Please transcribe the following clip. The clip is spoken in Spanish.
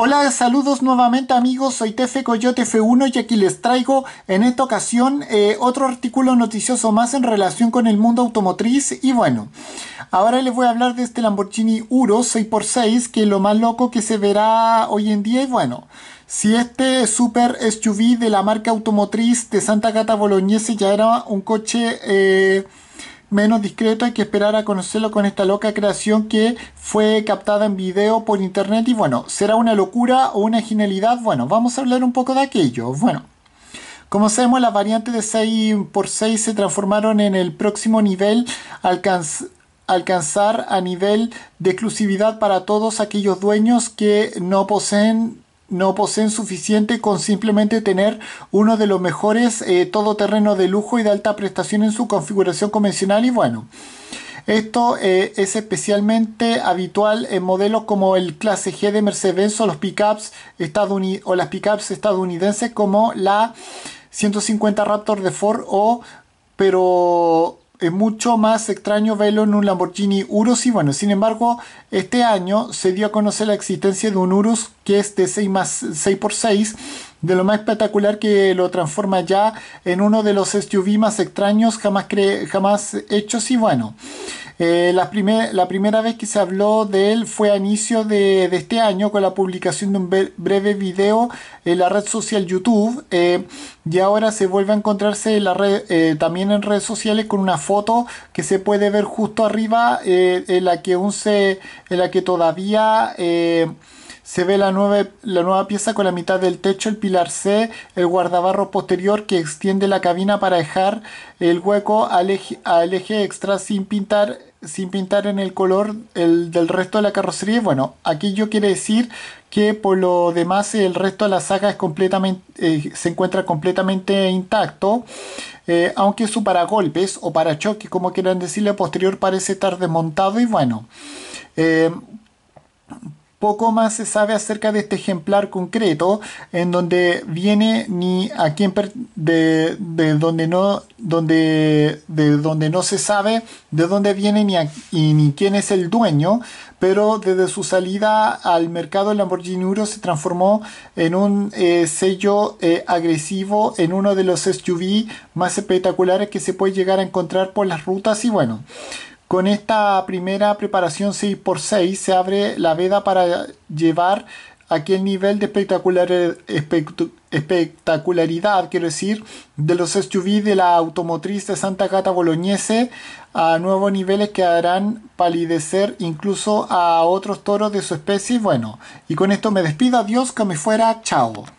Hola, saludos nuevamente amigos, soy Tefe Coyote F1 y aquí les traigo en esta ocasión eh, otro artículo noticioso más en relación con el mundo automotriz y bueno, ahora les voy a hablar de este Lamborghini Uro 6x6 que es lo más loco que se verá hoy en día y bueno, si este super SUV de la marca automotriz de Santa Cata Bolognese ya era un coche... Eh, menos discreto, hay que esperar a conocerlo con esta loca creación que fue captada en video por internet y bueno, será una locura o una genialidad, bueno, vamos a hablar un poco de aquello, bueno. Como sabemos, las variantes de 6x6 se transformaron en el próximo nivel alcanzar a nivel de exclusividad para todos aquellos dueños que no poseen no poseen suficiente con simplemente tener uno de los mejores todoterrenos eh, todoterreno de lujo y de alta prestación en su configuración convencional y bueno. Esto eh, es especialmente habitual en modelos como el clase G de mercedes o, los pickups o las pickups estadounidenses como la 150 Raptor de Ford o pero es mucho más extraño verlo en un Lamborghini Urus y bueno, sin embargo, este año se dio a conocer la existencia de un Urus que es de 6 6x6 de lo más espectacular que lo transforma ya en uno de los SUV más extraños jamás, jamás hechos y bueno. Eh, la, la, primera vez que se habló de él fue a inicio de, este año con la publicación de un breve video en la red social YouTube eh, y ahora se vuelve a encontrarse en la red, eh, también en redes sociales con una foto que se puede ver justo arriba en la que, un en la que todavía... Se ve la nueva, la nueva pieza con la mitad del techo, el pilar C, el guardabarro posterior que extiende la cabina para dejar el hueco al eje, extra sin pintar sin pintar en el color del resto de la carrocería. Bueno, aquí yo quiero decir que por lo demás el resto de la saga es completamente, eh, se encuentra completamente intacto, eh, aunque su paragolpes o parachoques, como quieran decirle, posterior parece estar desmontado y bueno. Eh, poco más se sabe acerca de este ejemplar concreto, en donde viene ni a quién de, donde no donde de donde no se sabe de dónde viene ni y ni quién es el dueño, pero desde su salida al mercado el Lamborghini se transformó en un eh, sello eh, agresivo, en uno de los SUV más espectaculares que se puede llegar a encontrar por las rutas y bueno. Con esta primera preparación 6x6 se abre la veda para llevar aquel nivel de espectacularidad, quiero decir, de los SUV de la automotriz de Santa Cata Bolognese a nuevos niveles que harán palidecer incluso a otros toros de su especie. Bueno, y con esto me despido, adiós, que me fuera, chao.